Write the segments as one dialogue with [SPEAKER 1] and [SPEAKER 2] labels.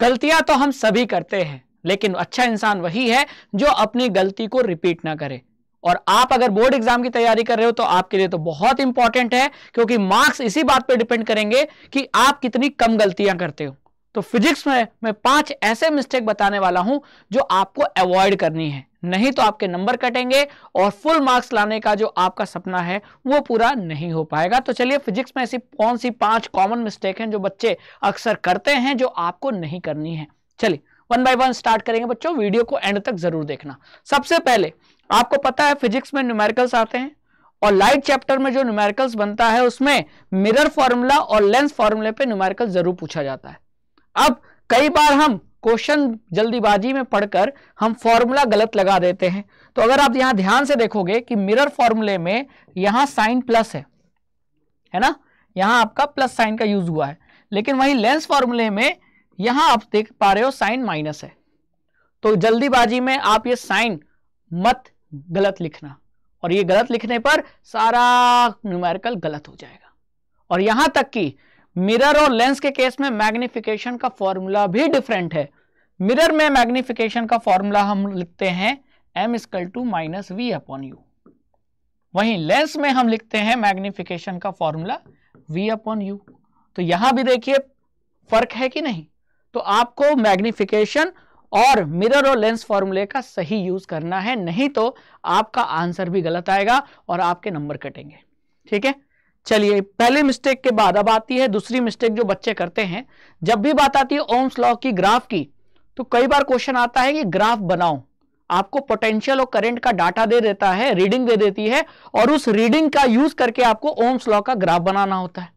[SPEAKER 1] गलतियां तो हम सभी करते हैं लेकिन अच्छा इंसान वही है जो अपनी गलती को रिपीट ना करे और आप अगर बोर्ड एग्जाम की तैयारी कर रहे हो तो आपके लिए तो बहुत इंपॉर्टेंट है क्योंकि मार्क्स इसी बात पर डिपेंड करेंगे कि आप कितनी कम गलतियां करते हो तो फिजिक्स में मैं पांच ऐसे मिस्टेक बताने वाला हूं जो आपको अवॉइड करनी है नहीं तो आपके नंबर कटेंगे और फुल मार्क्स लाने का जो आपका सपना है वो पूरा नहीं हो पाएगा तो चलिए फिजिक्स में ऐसी कौन सी पांच कॉमन मिस्टेक हैं जो बच्चे अक्सर करते हैं जो आपको नहीं करनी है चलिए वन बाय वन स्टार्ट करेंगे बच्चों वीडियो को एंड तक जरूर देखना सबसे पहले आपको पता है फिजिक्स में न्यूमेरिकल्स आते हैं और लाइट चैप्टर में जो न्यूमेरिकल्स बनता है उसमें मिरर फॉर्मूला और लेंस फॉर्मूले पर न्यूमेरिकल जरूर पूछा जाता है अब कई बार हम क्वेश्चन जल्दीबाजी में पढ़कर हम फॉर्मूला गलत लगा देते हैं तो अगर आप यहां ध्यान से देखोगे कि मिरर फॉर्मूले में यहां साइन प्लस है है ना यहां आपका प्लस साइन का यूज हुआ है लेकिन वहीं लेंस फॉर्मूले में यहां आप देख पा रहे हो साइन माइनस है तो जल्दीबाजी में आप ये साइन मत गलत लिखना और ये गलत लिखने पर सारा न्यूमेरिकल गलत हो जाएगा और यहां तक कि मिरर और लेंस के केस में मैग्निफिकेशन का फॉर्मूला भी डिफरेंट है मिरर में मैग्निफिकेशन का फॉर्मूला हम लिखते हैं एम स्कल to minus V upon U वहीं लेंस में हम लिखते हैं मैग्निफिकेशन का फॉर्मूला वी अपॉन यू तो यहां भी देखिए फर्क है कि नहीं तो आपको मैग्निफिकेशन और मिरर और लेंस फॉर्मूले का सही यूज करना है नहीं तो आपका आंसर भी गलत आएगा और आपके नंबर कटेंगे ठीक है चलिए पहले मिस्टेक के बाद अब आती है दूसरी मिस्टेक जो बच्चे करते हैं जब भी बात आती है ओम्स लॉ की ग्राफ की तो कई बार क्वेश्चन आता है कि ग्राफ बनाओ आपको पोटेंशियल और करंट का डाटा दे देता है रीडिंग दे देती है और उस रीडिंग का यूज करके आपको ओम्स लॉ का ग्राफ बनाना होता है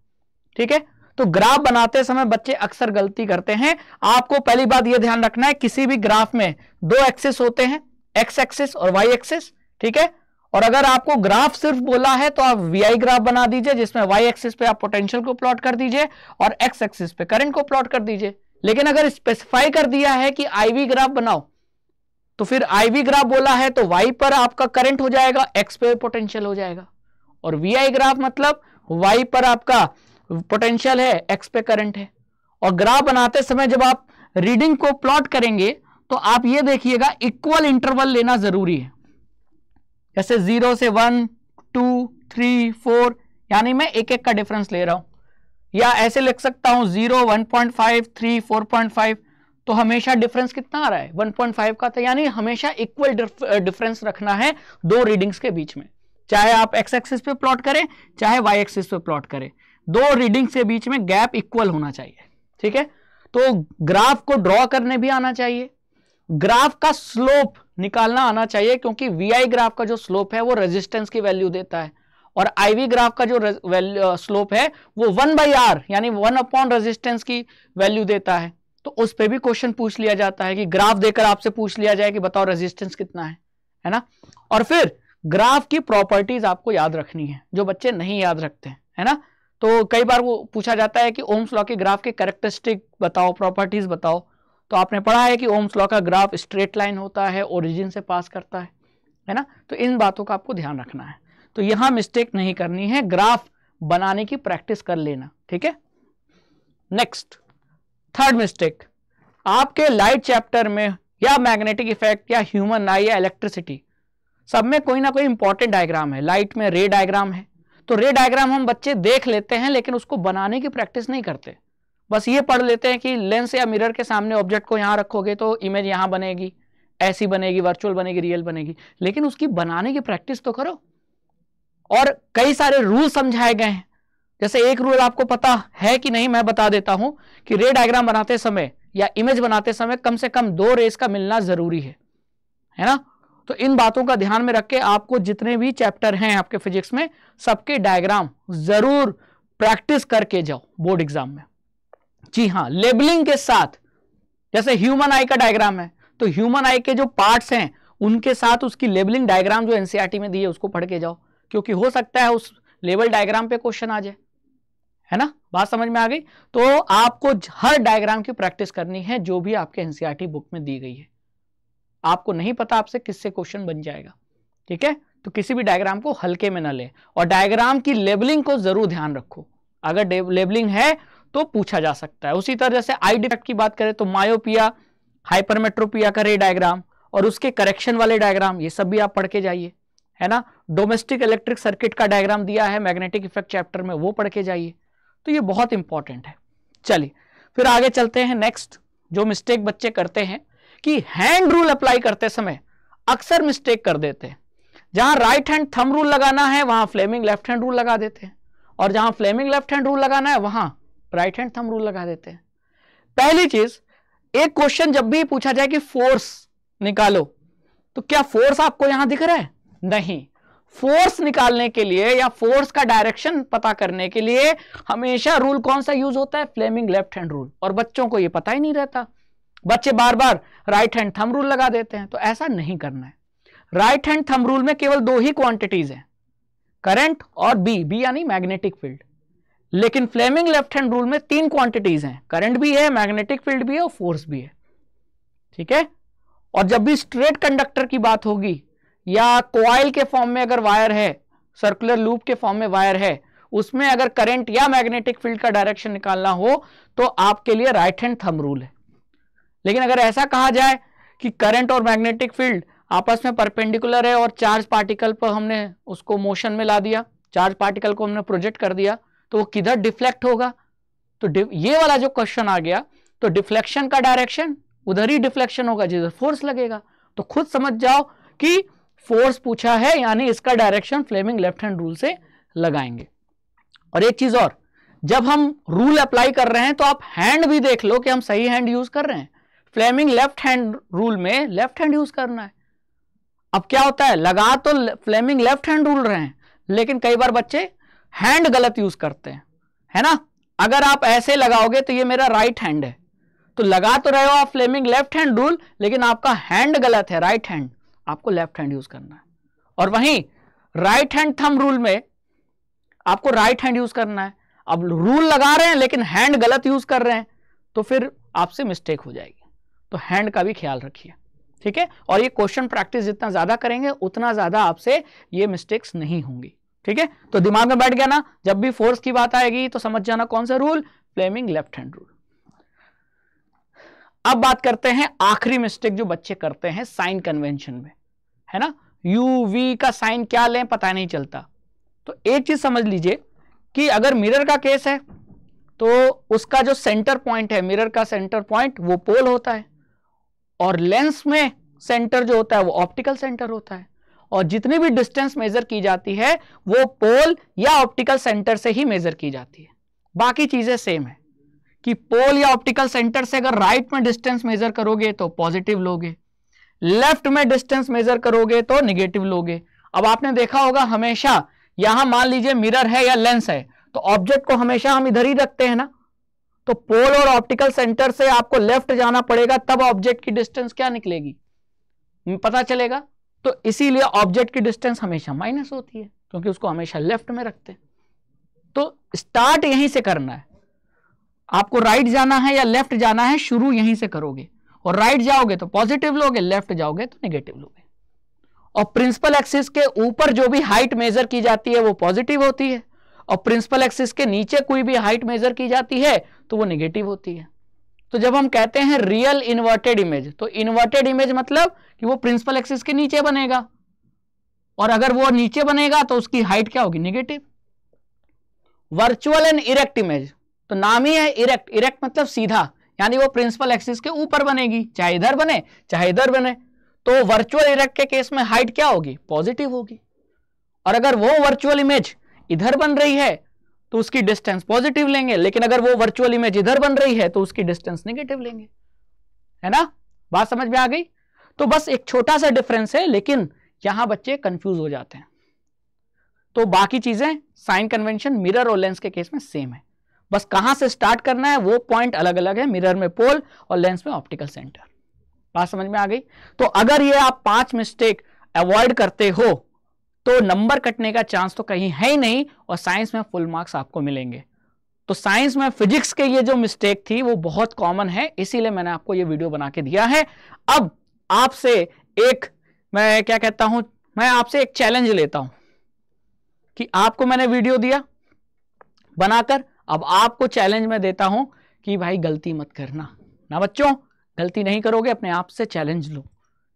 [SPEAKER 1] ठीक है तो ग्राफ बनाते समय बच्चे अक्सर गलती करते हैं आपको पहली बात यह ध्यान रखना है किसी भी ग्राफ में दो एक्सेस होते हैं एक्स एक्सेस और वाई एक्सेस ठीक है और अगर आपको ग्राफ सिर्फ बोला है तो आप वी आई ग्राफ बना दीजिए जिसमें वाई एक्सिस पे आप पोटेंशियल को प्लॉट कर दीजिए और एक्स एक्सिस पे करंट को प्लॉट कर दीजिए लेकिन अगर स्पेसिफाई कर दिया है कि आईवी ग्राफ बनाओ तो फिर आईवी ग्राफ बोला है तो वाई पर आपका करंट हो जाएगा एक्स पे पोटेंशियल हो जाएगा और वी आई ग्राफ मतलब वाई पर आपका पोटेंशियल है एक्स पे करंट है और ग्राफ बनाते समय जब आप रीडिंग को प्लॉट करेंगे तो आप ये देखिएगा इक्वल इंटरवल लेना जरूरी है जैसे जीरो से वन टू थ्री फोर यानी मैं एक एक का डिफरेंस ले रहा हूं या ऐसे लिख सकता हूं zero one point five three four point five तो हमेशा डिफरेंस कितना आ रहा है फाइव का था तो यानी हमेशा इक्वल डिफरेंस रखना है दो रीडिंग्स के बीच में चाहे आप एक्स एक्सिस पे प्लॉट करें चाहे वाई एक्सिस पे प्लॉट करें दो रीडिंग्स के बीच में गैप इक्वल होना चाहिए ठीक है तो ग्राफ को ड्रॉ करने भी आना चाहिए ग्राफ का स्लोप निकालना आना चाहिए क्योंकि वी ग्राफ का जो स्लोप है वो रेजिस्टेंस की वैल्यू देता है और आईवी ग्राफ का जो स्लोप है वो वन बाई आर यानी वन अपॉन रेजिस्टेंस की वैल्यू देता है तो उस पर भी क्वेश्चन पूछ लिया जाता है कि ग्राफ देकर आपसे पूछ लिया जाए कि बताओ रेजिस्टेंस कितना है है ना और फिर ग्राफ की प्रॉपर्टीज आपको याद रखनी है जो बच्चे नहीं याद रखते है ना तो कई बार वो पूछा जाता है कि ओम्स लॉ के ग्राफ के कैरेक्टरिस्टिक बताओ प्रॉपर्टीज बताओ तो आपने पढ़ा है कि ओम्स लॉ का ग्राफ स्ट्रेट लाइन होता है ओरिजिन से पास करता है है ना तो इन बातों का आपको ध्यान रखना है तो यहां मिस्टेक नहीं करनी है ग्राफ बनाने की प्रैक्टिस कर लेना ठीक है नेक्स्ट थर्ड मिस्टेक आपके लाइट चैप्टर में या मैग्नेटिक इफेक्ट या ह्यूमन आई या इलेक्ट्रिसिटी सब में कोई ना कोई इंपॉर्टेंट डायग्राम है लाइट में रे डायग्राम है तो रे डायग्राम हम बच्चे देख लेते हैं लेकिन उसको बनाने की प्रैक्टिस नहीं करते बस ये पढ़ लेते हैं कि लेंस या मिरर के सामने ऑब्जेक्ट को यहाँ रखोगे तो इमेज यहाँ बनेगी ऐसी बनेगी वर्चुअल बनेगी रियल बनेगी लेकिन उसकी बनाने की प्रैक्टिस तो करो और कई सारे रूल समझाए गए हैं जैसे एक रूल आपको पता है कि नहीं मैं बता देता हूं कि रे डायग्राम बनाते समय या इमेज बनाते समय कम से कम दो रेस का मिलना जरूरी है है ना तो इन बातों का ध्यान में रख के आपको जितने भी चैप्टर हैं आपके फिजिक्स में सबके डायग्राम जरूर प्रैक्टिस करके जाओ बोर्ड एग्जाम में जी हाँ लेबलिंग के साथ जैसे ह्यूमन आई का डायग्राम है तो ह्यूमन आई के जो पार्ट्स हैं उनके साथ उसकी लेबलिंग डायग्राम जो एनसीईआरटी e में दी है उसको पढ़ के जाओ क्योंकि हो सकता है उस लेबल डायग्राम पे क्वेश्चन आ जाए है ना बात समझ में आ गई तो आपको हर डायग्राम की प्रैक्टिस करनी है जो भी आपके एनसीआरटी बुक e में दी गई है आपको नहीं पता आपसे किससे क्वेश्चन बन जाएगा ठीक है तो किसी भी डायग्राम को हल्के में ना ले और डायग्राम की लेबलिंग को जरूर ध्यान रखो अगर लेबलिंग है तो पूछा जा सकता है उसी तरह जैसे आई डिफेक्ट की बात करें तो मायोपिया हाइपरमेट्रोपिया का रे डायग्राम और उसके करेक्शन वाले डायग्राम ये सब भी आप पढ़ के जाइए है ना डोमेस्टिक इलेक्ट्रिक सर्किट का डायग्राम दिया है मैग्नेटिक इफेक्ट चैप्टर में वो पढ़ के जाइए तो ये बहुत इंपॉर्टेंट है चलिए फिर आगे चलते हैं नेक्स्ट जो मिस्टेक बच्चे करते हैं कि हैंड रूल अप्लाई करते समय अक्सर मिस्टेक कर देते हैं जहां राइट हैंड थम रूल लगाना है वहां फ्लेमिंग लेफ्ट हैंड रूल लगा देते हैं और जहां फ्लेमिंग लेफ्ट हैंड रूल लगाना है वहां राइट हैंड थम रूल लगा देते हैं पहली चीज एक क्वेश्चन जब भी पूछा जाए कि फोर्स निकालो तो क्या फोर्स आपको यहां दिख रहा है नहीं फोर्स निकालने के लिए या फोर्स का डायरेक्शन पता करने के लिए हमेशा रूल कौन सा यूज होता है फ्लेमिंग लेफ्ट हैंड रूल और बच्चों को यह पता ही नहीं रहता बच्चे बार बार राइट हैंड थम रूल लगा देते हैं तो ऐसा नहीं करना है राइट हैंड थम रूल में केवल दो ही क्वांटिटीज हैं करंट और बी बी यानी मैग्नेटिक फील्ड लेकिन फ्लेमिंग लेफ्ट हैंड रूल में तीन क्वांटिटीज हैं करंट भी है मैग्नेटिक फील्ड भी है और फोर्स भी है ठीक है और जब भी स्ट्रेट कंडक्टर की बात होगी या कोयल के फॉर्म में अगर वायर है सर्कुलर लूप के फॉर्म में वायर है उसमें अगर करंट या मैग्नेटिक फील्ड का डायरेक्शन निकालना हो तो आपके लिए राइट हैंड थम रूल है लेकिन अगर ऐसा कहा जाए कि करंट और मैग्नेटिक फील्ड आपस में परपेंडिकुलर है और चार्ज पार्टिकल पर हमने उसको मोशन में ला दिया चार्ज पार्टिकल को हमने प्रोजेक्ट कर दिया तो वो किधर डिफ्लेक्ट होगा तो ये वाला जो क्वेश्चन आ गया तो डिफ्लेक्शन का डायरेक्शन उधर ही डिफ्लेक्शन होगा जिधर फोर्स लगेगा तो खुद समझ जाओ कि फोर्स पूछा है यानी इसका direction Fleming left hand rule से लगाएंगे और एक चीज और जब हम रूल अप्लाई कर रहे हैं तो आप हैंड भी देख लो कि हम सही हैंड यूज कर रहे हैं फ्लेमिंग लेफ्ट हैंड रूल में लेफ्ट हैंड यूज करना है अब क्या होता है लगा तो फ्लेमिंग लेफ्ट हैंड रूल रहे हैं लेकिन कई बार बच्चे हैंड गलत यूज करते हैं है ना अगर आप ऐसे लगाओगे तो ये मेरा राइट हैंड है तो लगा तो रहे हो आप फ्लेमिंग लेफ्ट हैंड रूल लेकिन आपका हैंड गलत है राइट हैंड आपको लेफ्ट हैंड यूज करना है और वहीं राइट हैंड थम रूल में आपको राइट हैंड यूज करना है अब रूल लगा रहे हैं लेकिन हैंड गलत यूज कर रहे हैं तो फिर आपसे मिस्टेक हो जाएगी तो हैंड का भी ख्याल रखिए ठीक है और ये क्वेश्चन प्रैक्टिस जितना ज़्यादा करेंगे उतना ज़्यादा आपसे ये मिस्टेक्स नहीं होंगी ठीक है तो दिमाग में बैठ गया ना जब भी फोर्स की बात आएगी तो समझ जाना कौन सा rule Fleming left hand rule अब बात करते हैं आखिरी मिस्टेक जो बच्चे करते हैं साइन कन्वेंशन में है ना यू वी का साइन क्या लें पता नहीं चलता तो एक चीज समझ लीजिए कि अगर मिरर का केस है तो उसका जो सेंटर पॉइंट है मिरर का सेंटर पॉइंट वो पोल होता है और लेंस में सेंटर जो होता है वो ऑप्टिकल सेंटर होता है और जितनी भी डिस्टेंस मेजर की जाती है वो पोल या ऑप्टिकल सेंटर से ही मेजर की जाती है बाकी चीजें सेम है कि पोल या ऑप्टिकल सेंटर से अगर राइट में डिस्टेंस मेजर करोगे तो पॉजिटिव लोगे लेफ्ट में डिस्टेंस मेजर करोगे तो निगेटिव लोगे अब आपने देखा होगा हमेशा यहां मान लीजिए मिरर है या लेंस है तो ऑब्जेक्ट को हमेशा हम इधर ही रखते हैं ना तो पोल और ऑप्टिकल सेंटर से आपको लेफ्ट जाना पड़ेगा तब ऑब्जेक्ट की डिस्टेंस क्या निकलेगी पता चलेगा तो इसीलिए ऑब्जेक्ट की डिस्टेंस हमेशा माइनस होती है क्योंकि उसको हमेशा लेफ्ट में रखते हैं तो स्टार्ट यहीं से करना है आपको राइट जाना है या लेफ्ट जाना है शुरू यहीं से करोगे और राइट जाओगे तो पॉजिटिव लोगे लेफ्ट जाओगे तो नेगेटिव लोगे और प्रिंसिपल एक्सिस के ऊपर जो भी हाइट मेजर की जाती है वो पॉजिटिव होती है और प्रिंसिपल एक्सिस के नीचे कोई भी हाइट मेजर की जाती है तो वो नेगेटिव होती है तो जब हम कहते हैं रियल इन्वर्टेड इमेज तो इन्वर्टेड इमेज मतलब कि वो प्रिंसिपल एक्सिस के नीचे बनेगा और अगर वो नीचे बनेगा तो उसकी हाइट क्या होगी negative virtual and erect image तो नाम ही है इरेक्ट इरेक्ट मतलब सीधा यानी वो प्रिंसिपल एक्सिस के ऊपर बनेगी चाहे इधर बने चाहे इधर बने तो वर्चुअल इरेक्ट के केस में हाइट क्या होगी पॉजिटिव होगी और अगर वो वर्चुअल इमेज इधर बन रही है तो उसकी डिस्टेंस पॉजिटिव लेंगे लेकिन अगर वो वर्चुअल इमेज इधर बन रही है तो उसकी डिस्टेंस निगेटिव लेंगे है ना बात समझ में आ गई तो बस एक छोटा सा डिफरेंस है लेकिन यहां बच्चे कंफ्यूज हो जाते हैं तो बाकी चीजें साइन कन्वेंशन मिरर और लेंस के केस में सेम है बस कहां से स्टार्ट करना है वो पॉइंट अलग अलग है मिरर में पोल और लेंस में ऑप्टिकल सेंटर बात समझ में आ गई तो अगर ये आप पांच मिस्टेक अवॉइड करते हो तो नंबर कटने का चांस तो कहीं है ही नहीं और साइंस में फुल मार्क्स आपको मिलेंगे तो साइंस में फिजिक्स के ये जो मिस्टेक थी वो बहुत कॉमन है इसीलिए मैंने आपको ये वीडियो बना के दिया है अब आपसे एक मैं क्या कहता हूं मैं आपसे एक चैलेंज लेता हूं कि आपको मैंने वीडियो दिया बनाकर अब आपको चैलेंज में देता हूं कि भाई गलती मत करना ना बच्चों गलती नहीं करोगे अपने आप से चैलेंज लो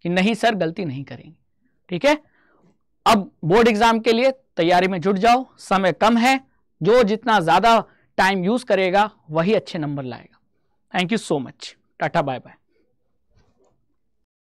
[SPEAKER 1] कि नहीं सर गलती नहीं करेंगे ठीक है अब बोर्ड एग्जाम के लिए तैयारी में जुट जाओ समय कम है जो जितना ज़्यादा टाइम यूज़ करेगा वही अच्छे नंबर लाएगा thank you so much ta ta bye bye